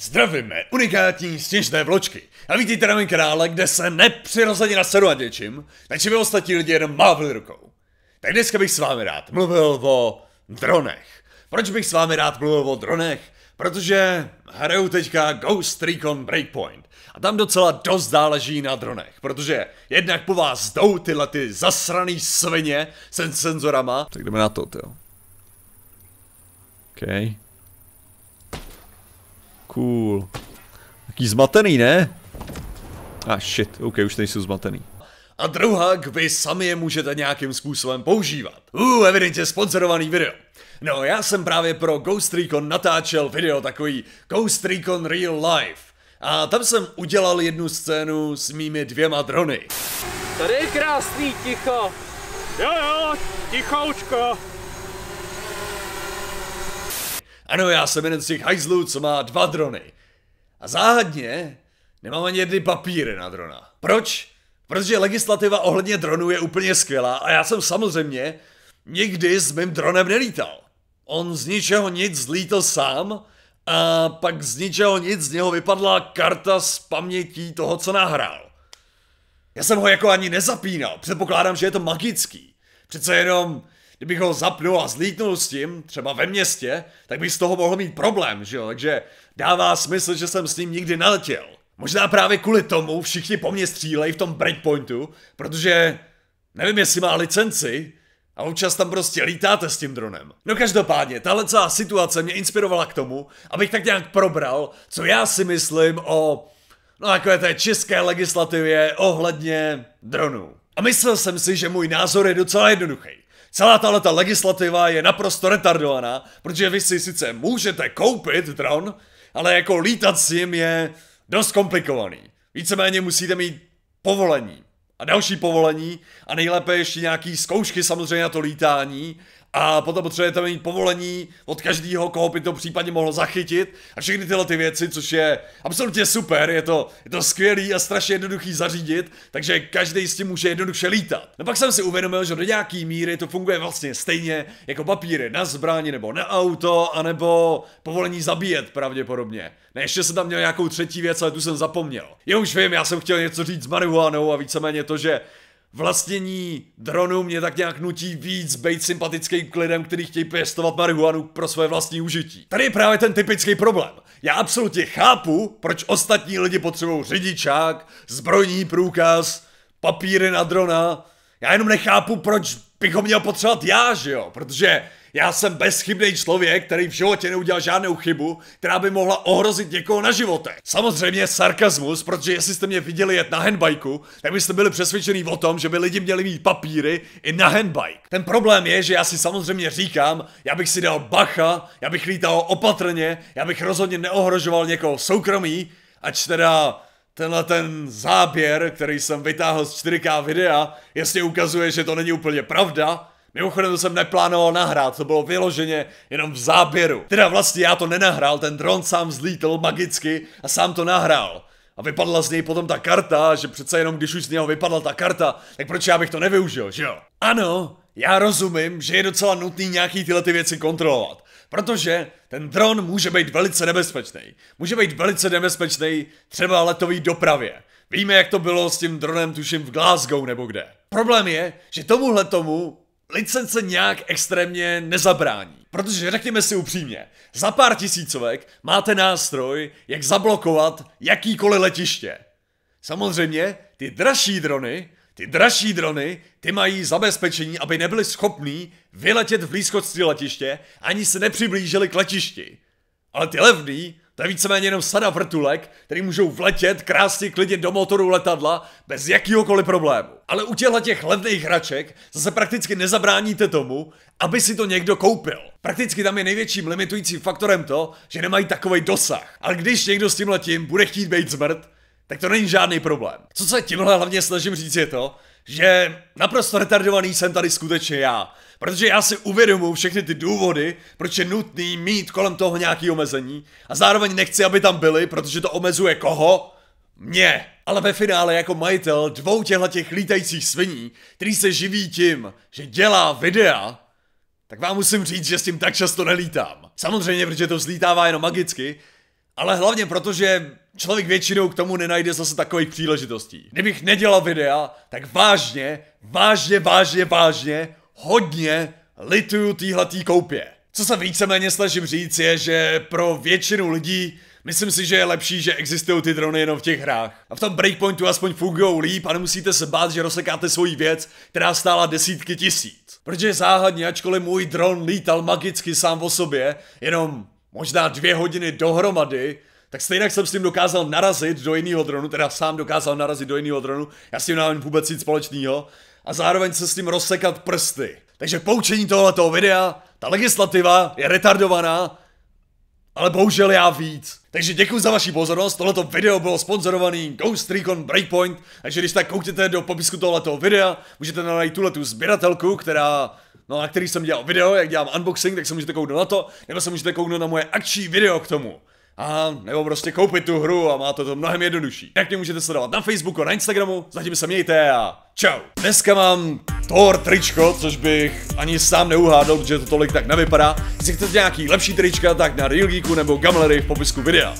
Zdravíme, unikátní stěžné vločky. A vítejte na mém kanále, kde se nepřirozeně na a děčím, takže by ostatní lidi jen mávli rukou. Tak dneska bych s vámi rád mluvil o dronech. Proč bych s vámi rád mluvil o dronech? Protože hraju teďka Ghost Recon Breakpoint. A tam docela dost záleží na dronech, protože jednak po vás jdou tyhle ty zasraný svině se senzorama. Tak jdeme na to, jo. Okay. Cool. Taký zmatený, ne? A ah, shit, ok, už nejsou zmatený. A druhá, vy sami je můžete nějakým způsobem používat. Uh, evidentně sponzorovaný video. No, já jsem právě pro Ghost Recon natáčel video takový Ghost Recon Real Life. A tam jsem udělal jednu scénu s mými dvěma drony. Tady je krásný ticho. Jo jo, tichoučko. Ano, já jsem jeden z těch hajzlů, co má dva drony. A záhadně nemám ani jedny papíry na drona. Proč? Protože legislativa ohledně dronů je úplně skvělá a já jsem samozřejmě nikdy s mým dronem nelítal. On z ničeho nic zlítl sám a pak z ničeho nic z něho vypadla karta z pamětí toho, co nahrál. Já jsem ho jako ani nezapínal, předpokládám, že je to magický. Přece jenom kdybych ho zapnul a zlítnul s tím, třeba ve městě, tak bych z toho mohl mít problém, že jo? Takže dává smysl, že jsem s ním nikdy neletěl. Možná právě kvůli tomu všichni po mně střílejí v tom breakpointu, protože nevím, jestli má licenci, a občas tam prostě lítáte s tím dronem. No každopádně, tahle celá situace mě inspirovala k tomu, abych tak nějak probral, co já si myslím o, no jako je té české legislativě ohledně dronů. A myslel jsem si, že můj názor je docela jednoduchý. Celá tahle legislativa je naprosto retardovaná, protože vy si sice můžete koupit dron, ale jako lítat s ním je dost komplikovaný. Víceméně musíte mít povolení a další povolení a nejlépe ještě nějaký zkoušky samozřejmě na to lítání a potom potřebujete mít povolení od každého, koho by to případně mohlo zachytit a všechny tyhle ty věci, což je absolutně super, je to, je to skvělý a strašně jednoduchý zařídit, takže každý s tím může jednoduše lítat. No pak jsem si uvědomil, že do nějaký míry to funguje vlastně stejně jako papíry na zbraně nebo na auto, anebo povolení zabíjet pravděpodobně. Ne, ještě jsem tam měl nějakou třetí věc, ale tu jsem zapomněl. Jo, už vím, já jsem chtěl něco říct s marihuanou a víceméně to, že vlastnění dronu mě tak nějak nutí víc být sympatickým k lidem, kteří chtějí pěstovat marihuanu pro své vlastní užití. Tady je právě ten typický problém. Já absolutně chápu, proč ostatní lidi potřebují řidičák, zbrojní průkaz, papíry na drona. Já jenom nechápu, proč bych ho měl potřebovat já, že jo? Protože já jsem bezchybný člověk, který v životě neudělal žádnou chybu, která by mohla ohrozit někoho na životě. Samozřejmě sarkazmus, protože jestli jste mě viděli jet na handbajku, tak byste byli přesvědčený o tom, že by lidi měli mít papíry i na handbike. Ten problém je, že já si samozřejmě říkám, já bych si dal bacha, já bych lítal opatrně, já bych rozhodně neohrožoval někoho soukromí, ač teda tenhle ten záběr, který jsem vytáhl z 4K videa, jasně ukazuje, že to není úplně pravda, Mimochodem to jsem neplánoval nahrát, to bylo vyloženě jenom v záběru. Teda vlastně já to nenahrál, ten dron sám zlítl magicky a sám to nahrál. A vypadla z něj potom ta karta, že přece jenom když už z něho vypadla ta karta, tak proč já bych to nevyužil, že jo? Ano, já rozumím, že je docela nutný nějaký tyhle ty věci kontrolovat. Protože ten dron může být velice nebezpečný. Může být velice nebezpečný třeba letový dopravě. Víme, jak to bylo s tím dronem, tuším, v Glasgow nebo kde. Problém je, že tomuhle tomu licence nějak extrémně nezabrání. Protože řekněme si upřímně, za pár tisícovek máte nástroj, jak zablokovat jakýkoliv letiště. Samozřejmě, ty dražší drony, ty dražší drony, ty mají zabezpečení, aby nebyly schopný vyletět v blízkosti letiště, ani se nepřiblížili k letišti. Ale ty levný to je víceméně jenom sada vrtulek, který můžou vletět krásně klidně do motoru letadla bez jakýhokoliv problému. Ale u těchto těch levných hraček zase prakticky nezabráníte tomu, aby si to někdo koupil. Prakticky tam je největším limitujícím faktorem to, že nemají takový dosah. Ale když někdo s tím letím bude chtít být zmrt, tak to není žádný problém. Co se tímhle hlavně snažím říct je to, že naprosto retardovaný jsem tady skutečně já. Protože já si uvědomuji všechny ty důvody, proč je nutný mít kolem toho nějaký omezení a zároveň nechci, aby tam byly, protože to omezuje koho? Mě! Ale ve finále jako majitel dvou těchto těch lítajících sviní, který se živí tím, že dělá videa, tak vám musím říct, že s tím tak často nelítám. Samozřejmě, protože to zlítává jenom magicky, ale hlavně proto, že člověk většinou k tomu nenajde zase takových příležitostí. Kdybych nedělal videa, tak vážně, vážně, vážně, vážně, hodně lituju týhletý koupě. Co se víceméně snažím říct je, že pro většinu lidí Myslím si, že je lepší, že existují ty drony jenom v těch hrách. A v tom breakpointu aspoň fungují líp a nemusíte se bát, že rozsekáte svoji věc, která stála desítky tisíc. Protože záhadně, ačkoliv můj dron lítal magicky sám o sobě, jenom možná dvě hodiny dohromady, tak stejně jsem s tím dokázal narazit do jiného dronu, teda sám dokázal narazit do jiného dronu, já s tím nemám vůbec nic společného, a zároveň se s tím rozsekat prsty. Takže poučení tohoto videa, ta legislativa je retardovaná, ale bohužel já víc. Takže děkuji za vaši pozornost, tohleto video bylo sponzorovaný Ghost Recon Breakpoint, takže když tak koukněte do popisku tohoto videa, můžete najít tuhletu sběratelku, která no na který jsem dělal video, jak dělám unboxing, tak se můžete kouknout na to, nebo se můžete kouknout na moje akční video k tomu. A nebo prostě koupit tu hru a má to, to mnohem jednodušší. Tak mě můžete sledovat na Facebooku, na Instagramu, zatím se mějte a čau. Dneska mám Thor tričko, což bych ani sám neuhádl, že to tolik tak nevypadá. Jestli chcete nějaký lepší trička, tak na Real Geeku nebo Gamlery v popisku videa.